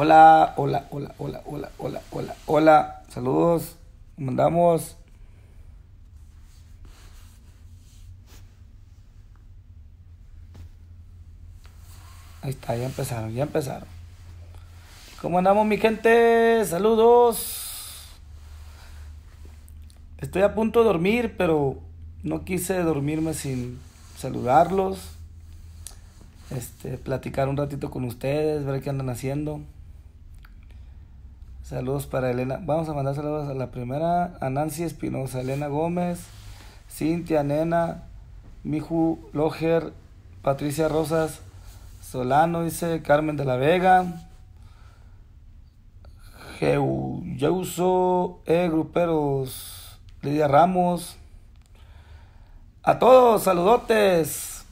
Hola, hola, hola, hola, hola, hola, hola, hola. Saludos. Mandamos. Ahí está, ya empezaron, ya empezaron. ¿Cómo andamos, mi gente? Saludos. Estoy a punto de dormir, pero no quise dormirme sin saludarlos. Este, platicar un ratito con ustedes, ver qué andan haciendo. Saludos para Elena. Vamos a mandar saludos a la primera, a Nancy Espinosa, Elena Gómez, Cintia Nena, Miju Loger, Patricia Rosas, Solano, dice Carmen de la Vega, Jeuso E. Gruperos, Lidia Ramos. A todos, saludotes.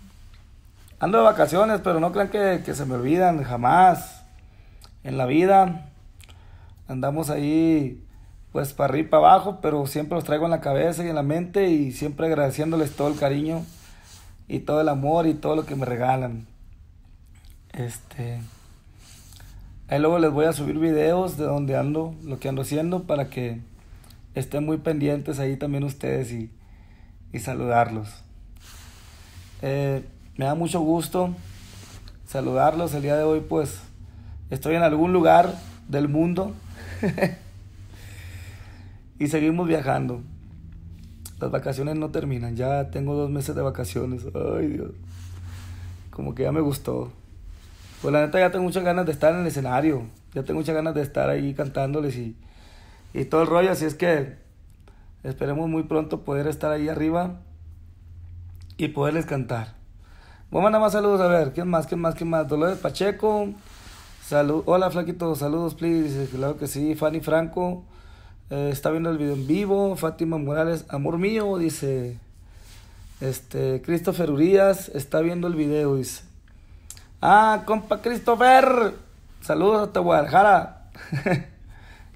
Ando de vacaciones, pero no crean que, que se me olvidan jamás en la vida andamos ahí pues para arriba y para abajo, pero siempre los traigo en la cabeza y en la mente y siempre agradeciéndoles todo el cariño y todo el amor y todo lo que me regalan. Este ahí luego les voy a subir videos de donde ando, lo que ando haciendo para que estén muy pendientes ahí también ustedes y, saludarlos. Eh, me da mucho gusto saludarlos el día de hoy, pues estoy en algún lugar del mundo y seguimos viajando. Las vacaciones no terminan, ya tengo dos meses de vacaciones. Ay Dios, como que ya me gustó. Pues la neta ya tengo muchas ganas de estar en el escenario, ya tengo muchas ganas de estar ahí cantándoles y, y todo el rollo, así es que esperemos muy pronto poder estar ahí arriba y poderles cantar. Vamos a más saludos, a ver, ¿quién más, quién más, quién más? Dolores Pacheco, Salud, hola Flaquito, saludos, please. Claro que sí, Fanny Franco. Eh, está viendo el video en vivo. Fátima Morales, amor mío, dice. Este, Christopher Urias está viendo el video, dice. Ah, compa Christopher. Saludos hasta Guadalajara.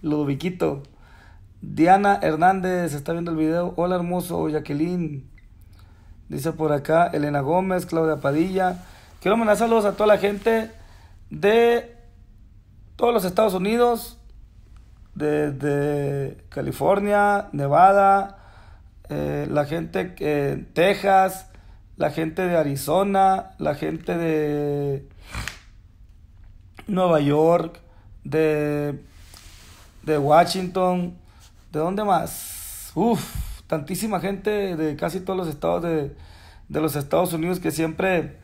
Ludoviquito. Diana Hernández está viendo el video. Hola hermoso, Jacqueline. Dice por acá Elena Gómez, Claudia Padilla. Quiero mandar saludos a toda la gente de todos los Estados Unidos, desde California, Nevada, eh, la gente de Texas, la gente de Arizona, la gente de Nueva York, de, de Washington, ¿de dónde más? Uf, tantísima gente de casi todos los estados de, de los Estados Unidos que siempre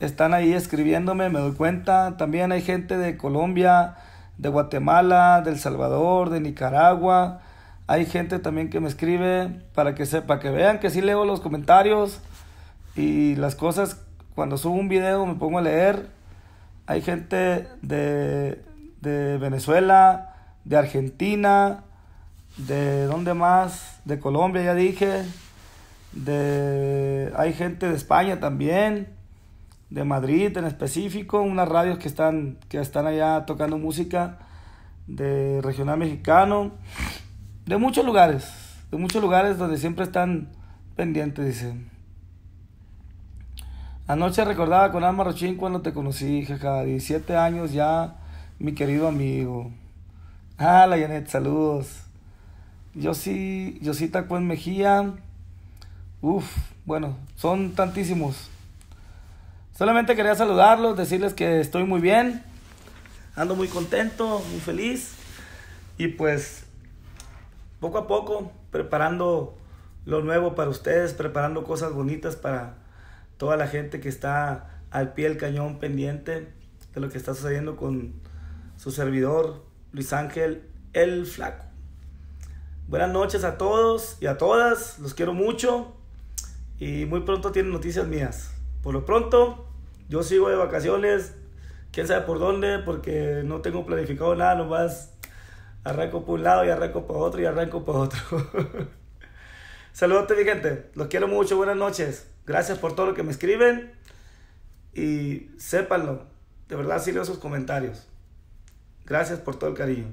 están ahí escribiéndome, me doy cuenta. También hay gente de Colombia, de Guatemala, de El Salvador, de Nicaragua. Hay gente también que me escribe para que sepa, que vean que sí leo los comentarios y las cosas. Cuando subo un video me pongo a leer. Hay gente de, de Venezuela, de Argentina, de dónde más, de Colombia ya dije, de hay gente de España también de Madrid en específico, unas radios que están, que están allá tocando música de regional mexicano, de muchos lugares, de muchos lugares donde siempre están pendientes, dice. Anoche recordaba con Alma Rochín cuando te conocí, jaja, 17 años ya, mi querido amigo. Ah, la Janet, saludos. Yo sí, yo sí en Mejía. Uf, bueno, son tantísimos. Solamente quería saludarlos, decirles que estoy muy bien, ando muy contento, muy feliz y pues poco a poco preparando lo nuevo para ustedes, preparando cosas bonitas para toda la gente que está al pie del cañón pendiente de lo que está sucediendo con su servidor Luis Ángel el Flaco. Buenas noches a todos y a todas, los quiero mucho y muy pronto tienen noticias mías. Por lo pronto, yo sigo de vacaciones, quién sabe por dónde, porque no tengo planificado nada, nomás arranco por un lado y arranco por otro y arranco por otro. Saludos mi gente, los quiero mucho, buenas noches. Gracias por todo lo que me escriben y sépanlo, de verdad sí leo sus comentarios. Gracias por todo el cariño.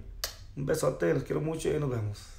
Un besote, los quiero mucho y nos vemos.